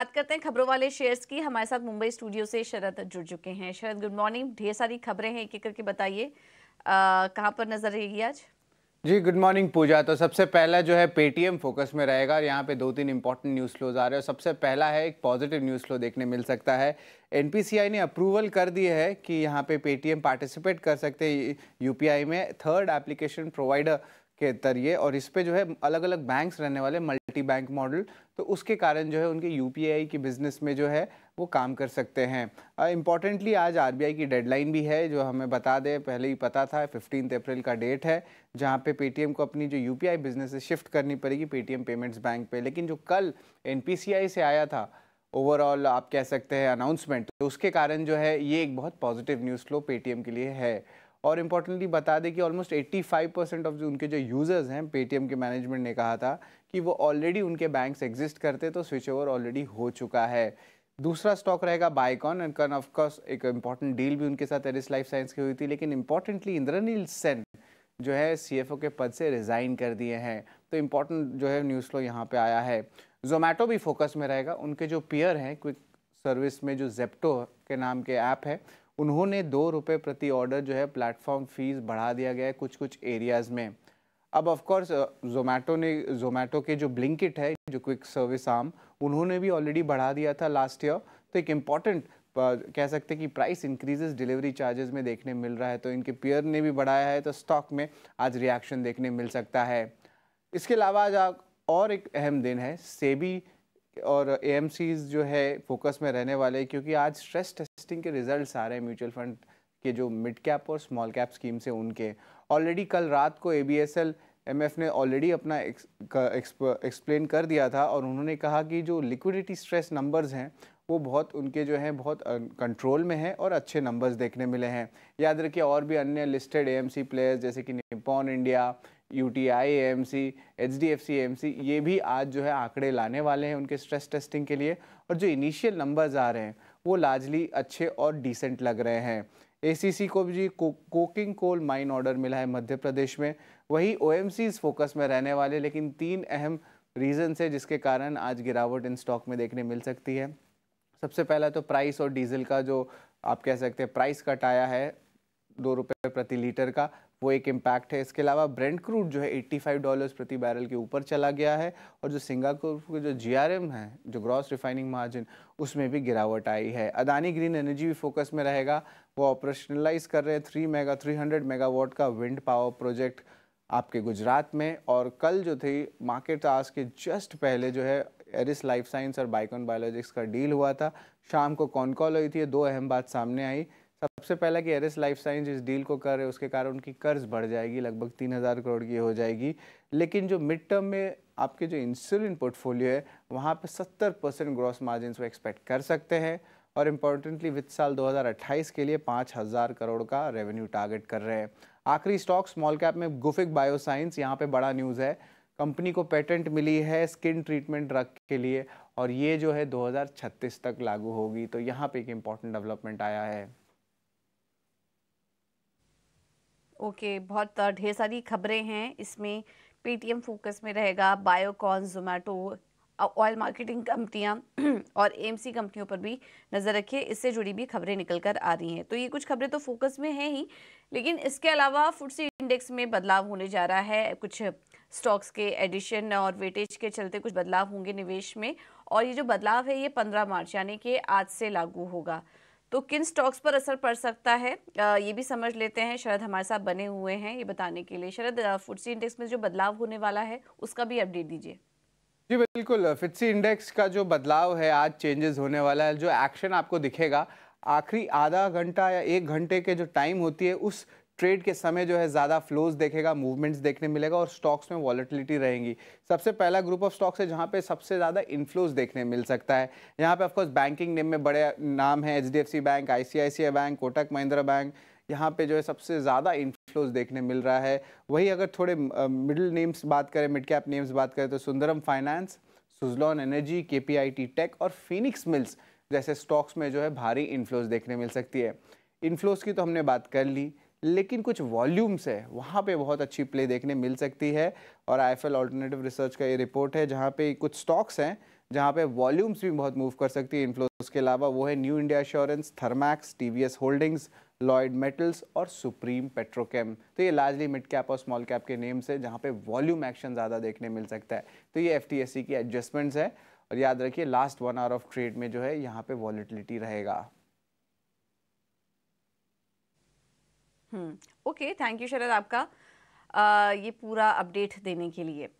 बात करते हैं खबरों वाले शेयर्स की हमारे साथ मुंबई स्टूडियो से शरद जुड़ चुके हैं शरद गुड मॉर्निंग ढेर सारी खबरें हैं एक एक करके बताइए कहाँ पर नजर रहेगी आज जी गुड मॉर्निंग पूजा तो सबसे पहला जो है पेटीएम फोकस में रहेगा यहाँ पे दो तीन इंपॉर्टेंट न्यूज़ फ्लोज आ रहे हैं सबसे पहला है एक पॉजिटिव न्यूज़ फ्लो देखने मिल सकता है एनपीसीआई ने अप्रूवल कर दी है कि यहाँ पे पेटीएम पार्टिसिपेट कर सकते हैं यूपीआई में थर्ड एप्लीकेशन प्रोवाइडर के तरिए और इस पे जो है अलग अलग बैंक्स रहने वाले मल्टी बैंक मॉडल तो उसके कारण जो है उनके यू की बिज़नेस में जो है वो काम कर सकते हैं इम्पॉर्टेंटली आज आर की डेडलाइन भी है जो हमें बता दें पहले ही पता था फिफ्टीन अप्रैल का डेट है जहाँ पे पेटीएम को अपनी जो यू बिज़नेस से शिफ्ट करनी पड़ेगी पेटीएम पेमेंट्स बैंक पे लेकिन जो कल एन से आया था ओवरऑल आप कह सकते हैं अनाउंसमेंट तो उसके कारण जो है ये एक बहुत पॉजिटिव न्यूज़ फ्लो पेटीएम के लिए है और इम्पोर्टेंटली बता दें कि ऑलमोस्ट 85 परसेंट ऑफ उनके जो यूज़र्स हैं पेटीएम के मैनेजमेंट ने कहा था कि वो ऑलरेडी उनके बैंक्स एग्जिस्ट करते तो स्विच ओवर ऑलरेडी हो चुका है दूसरा स्टॉक रहेगा बाइकॉन एंड कन ऑफकोर्स एक इम्पॉर्टेंट डील भी उनके साथ एरिस लाइफ साइंस की हुई थी लेकिन इम्पॉर्टेंटली इंद्रनील सेन जो है सी के पद से रिज़ाइन कर दिए हैं तो इम्पॉर्टेंट जो है न्यूज़ फ्लो यहाँ पर आया है जोमेटो भी फोकस में रहेगा उनके जो पियर हैं क्विक सर्विस में जो जेप्टो के नाम के ऐप है उन्होंने दो रुपये प्रति ऑर्डर जो है प्लेटफॉर्म फीस बढ़ा दिया गया है कुछ कुछ एरियाज़ में अब ऑफकोर्स जोमेटो ने जोमेटो के जो ब्लिंकिट है जो क्विक सर्विस आर्म उन्होंने भी ऑलरेडी बढ़ा दिया था लास्ट ईयर तो एक इम्पॉर्टेंट कह सकते हैं कि प्राइस इंक्रीजेस डिलीवरी चार्जेस में देखने मिल रहा है तो इनके पियर ने भी बढ़ाया है तो स्टॉक में आज रिएक्शन देखने मिल सकता है इसके अलावा आज और एक अहम दिन है सेबी और ए जो है फोकस में रहने वाले क्योंकि आज स्ट्रेस टेस्टिंग के रिज़ल्ट आ रहे हैं म्यूचुअल फंड के जो मिड कैप और स्मॉल कैप स्कीम से उनके ऑलरेडी कल रात को A B S L M F ने ऑलरेडी अपना एक्सप्लेन कर दिया था और उन्होंने कहा कि जो लिक्विडिटी स्ट्रेस नंबर्स हैं वो बहुत उनके जो हैं बहुत कंट्रोल में हैं और अच्छे नंबर्स देखने मिले हैं याद रखिए और भी अन्य listed A M C players जैसे कि Nippon India U T I M C H D F C M C ये भी आज जो है आंकड़े लाने वाले हैं उनके स्ट्रेस टेस्टिंग के लिए और जो इनिशियल नंबर्स आ रहे हैं वो लार्जली अच्छे और डिसेंट लग रहे हैं ए सी सी को भी को, कोकिंग कोल माइन ऑर्डर मिला है मध्य प्रदेश में वही ओ एम फोकस में रहने वाले लेकिन तीन अहम रीज़न है जिसके कारण आज गिरावट इन स्टॉक में देखने मिल सकती है सबसे पहला तो प्राइस और डीजल का जो आप कह सकते हैं प्राइस कट आया है दो रुपये प्रति लीटर का वो एक इम्पैक्ट है इसके अलावा ब्रेंड क्रूड जो है 85 डॉलर्स प्रति बैरल के ऊपर चला गया है और जो सिंगापुर के जो जीआरएम है जो ग्रॉस रिफाइनिंग मार्जिन उसमें भी गिरावट आई है अदानी ग्रीन एनर्जी भी फोकस में रहेगा वो ऑपरेशनलाइज कर रहे हैं three mega three hundred megawatt का विंड पावर प्रोजेक्ट आपके गुजरात में और कल जो थी मार्केट आज के जस्ट पहले जो है एरिस लाइफ साइंस और बाइकॉन बायोलॉजिक्स का डील हुआ था शाम को कॉन कॉल हुई थी दो अहम बात सामने आई सबसे पहला कि एरिस लाइफ साइंस इस डील को कर रहे उसके कारण उनकी कर्ज बढ़ जाएगी लगभग तीन हज़ार करोड़ की हो जाएगी लेकिन जो मिड टर्म में आपके जो इंसुलिन पोर्टफोलियो है वहाँ पर सत्तर परसेंट ग्रॉस मार्जिन वो एक्सपेक्ट कर सकते हैं और इम्पोर्टेंटली वित्त साल 2028 के लिए हज़ार करोड़ का रेवेन्यू टारगेट कर रहे हैं आखिरी स्टॉक स्मॉल कैप में गुफिक बायोसाइंस यहाँ पे बड़ा न्यूज़ है कंपनी को पेटेंट मिली है स्किन ट्रीटमेंट ड्रग के लिए और ये जो है 2036 तक लागू होगी तो यहाँ पे एक इम्पॉर्टेंट डेवलपमेंट आया है ओके बहुत ढेर सारी खबरें हैं इसमें पेटीएम फोकस में रहेगा बायोकॉन जोमेटो ऑयल मार्केटिंग कंपनियाँ और एमसी कंपनियों पर भी नज़र रखिए इससे जुड़ी भी खबरें निकल कर आ रही हैं तो ये कुछ खबरें तो फोकस में हैं ही लेकिन इसके अलावा फुटसी इंडेक्स में बदलाव होने जा रहा है कुछ स्टॉक्स के एडिशन और वेटेज के चलते कुछ बदलाव होंगे निवेश में और ये जो बदलाव है ये पंद्रह मार्च यानी कि आज से लागू होगा तो किन स्टॉक्स पर असर पड़ सकता है आ, ये भी समझ लेते हैं शरद हमारे साथ बने हुए हैं ये बताने के लिए शरद फुटसी इंडेक्स में जो बदलाव होने वाला है उसका भी अपडेट दीजिए जी बिल्कुल फिटसी इंडेक्स e का जो बदलाव है आज चेंजेस होने वाला है जो एक्शन आपको दिखेगा आखिरी आधा घंटा या एक घंटे के जो टाइम होती है उस ट्रेड के समय जो है ज़्यादा फ्लोज देखेगा मूवमेंट्स देखने मिलेगा और स्टॉक्स में वॉलिटिलिटी रहेंगी सबसे पहला ग्रुप ऑफ स्टॉक्स है जहाँ पे सबसे ज़्यादा इन्फ्लोज देखने मिल सकता है यहाँ पे ऑफकोर्स बैंकिंग नेम में बड़े नाम है H bank I bank Kotak Mahindra bank यहाँ पे जो है सबसे ज़्यादा इन्फ्लोज देखने मिल रहा है वही अगर थोड़े मिडिल नेम्स बात करें मिड कैप नेम्स बात करें तो सुंदरम फाइनेंस सुजलॉन एनर्जी के टेक और फिनिक्स मिल्स जैसे स्टॉक्स में जो है भारी इन्फ्लोज देखने मिल सकती है इन्फ्लोज की तो हमने बात कर ली लेकिन कुछ वॉल्यूम्स है वहाँ पे बहुत अच्छी प्ले देखने मिल सकती है और आई एफ ऑल्टरनेटिव रिसर्च का ये रिपोर्ट है जहाँ पे कुछ स्टॉक्स हैं जहाँ पे वॉल्यूम्स भी बहुत मूव कर सकती है इनफ्लोज के अलावा वो है new India assurance Thermax S holdings Lloyd metals और सुप्रीम पेट्रोकेम तो ये लार्जली मिड कैप और स्मॉल कैप के नेम्स है जहाँ पे वॉल्यूम एक्शन ज़्यादा देखने मिल सकता है तो ये एफ e की एडजस्टमेंट्स है और याद रखिए last one hour of trade में जो है यहाँ पे वॉलिटिलिटी रहेगा ओके थैंक यू शरद आपका आ, ये पूरा अपडेट देने के लिए